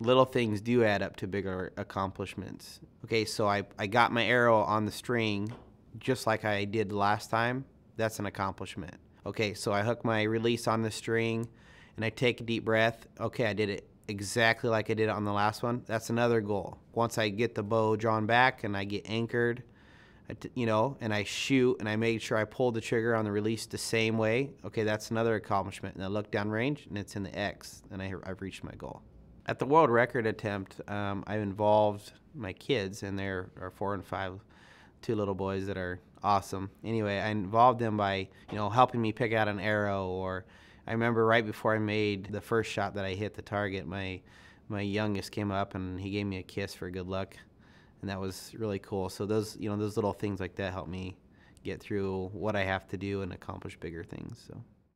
little things do add up to bigger accomplishments. Okay, so I, I got my arrow on the string just like I did last time. That's an accomplishment. Okay, so I hook my release on the string and I take a deep breath. Okay, I did it exactly like I did on the last one. That's another goal. Once I get the bow drawn back and I get anchored, you know, and I shoot and I made sure I pull the trigger on the release the same way. Okay, that's another accomplishment. And I look down range and it's in the X and I, I've reached my goal. At the world record attempt, um, I involved my kids, and there are four and five, two little boys that are awesome. Anyway, I involved them by you know helping me pick out an arrow, or I remember right before I made the first shot that I hit the target, my my youngest came up and he gave me a kiss for good luck, and that was really cool. So those you know those little things like that help me get through what I have to do and accomplish bigger things. So.